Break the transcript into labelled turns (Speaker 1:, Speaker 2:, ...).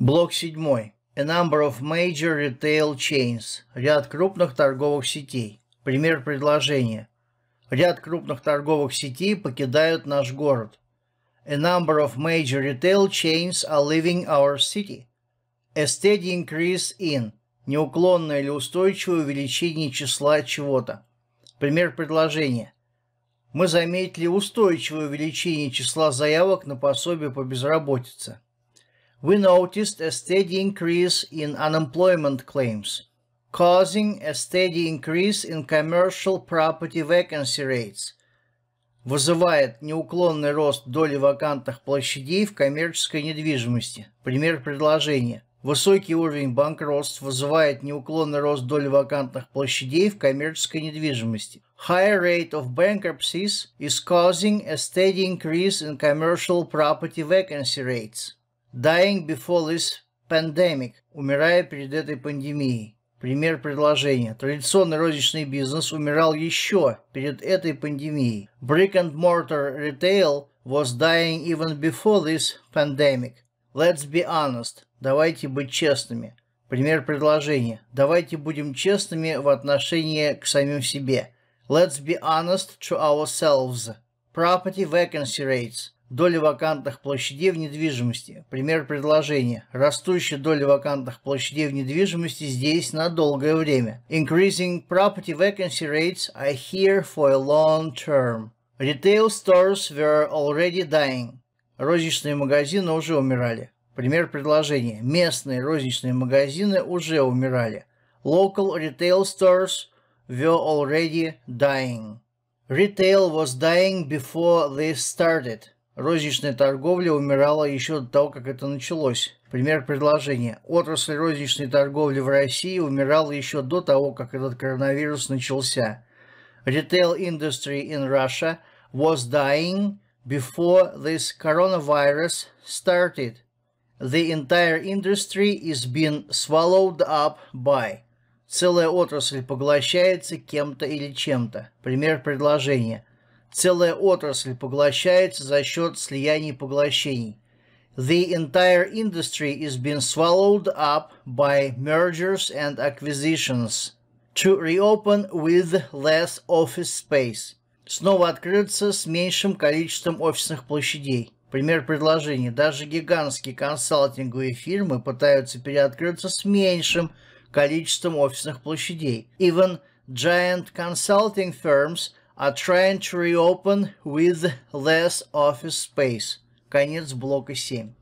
Speaker 1: Блок 7. A number of major retail chains. Ряд крупных торговых сетей. Пример предложения. Ряд крупных торговых сетей покидают наш город. A number of major retail chains are leaving our city. A steady increase in – неуклонное или устойчивое увеличение числа чего-то. Пример предложения. Мы заметили устойчивое увеличение числа заявок на пособие по безработице. we noticed a steady increase in unemployment claims, causing a steady increase in commercial property vacancy rates, вызывает неуклонный рост доли вакантных площадей в коммерческой недвижимости. Пример предложения. Высокий уровень банкротств вызывает неуклонный рост доли вакантных площадей в коммерческой недвижимости. High rate of bankruptcies is causing a steady increase in commercial property vacancy rates. Dying before this pandemic. Умирая перед этой пандемией. Пример предложения. Традиционный розничный бизнес умирал еще перед этой пандемией. Brick and mortar retail was dying even before this pandemic. Let's be honest. Давайте быть честными. Пример предложения. Давайте будем честными в отношении к самим себе. Let's be honest to ourselves. Property vacancy rates. Доля вакантных площадей в недвижимости. Пример предложения. Растущая доля вакантных площадей в недвижимости здесь на долгое время. Increasing property vacancy rates are here for a long term. Retail stores were already dying. Розничные магазины уже умирали. Пример предложения. Местные розничные магазины уже умирали. Local retail stores were already dying. Retail was dying before they started розничная торговля умирала еще до того, как это началось. Пример предложения. Отрасль розничной торговли в России умирала еще до того, как этот коронавирус начался. Retail industry in Russia was dying before this coronavirus started. The entire industry is being swallowed up by. Целая отрасль поглощается кем-то или чем-то. Пример предложения целая отрасль поглощается за счет слияний и поглощений. The entire industry is being swallowed up by mergers and acquisitions to reopen with less office space. Снова открыться с меньшим количеством офисных площадей. Пример предложения. Даже гигантские консалтинговые фирмы пытаются переоткрыться с меньшим количеством офисных площадей. Even giant consulting firms – are trying to reopen with less office space. Конец блока 7.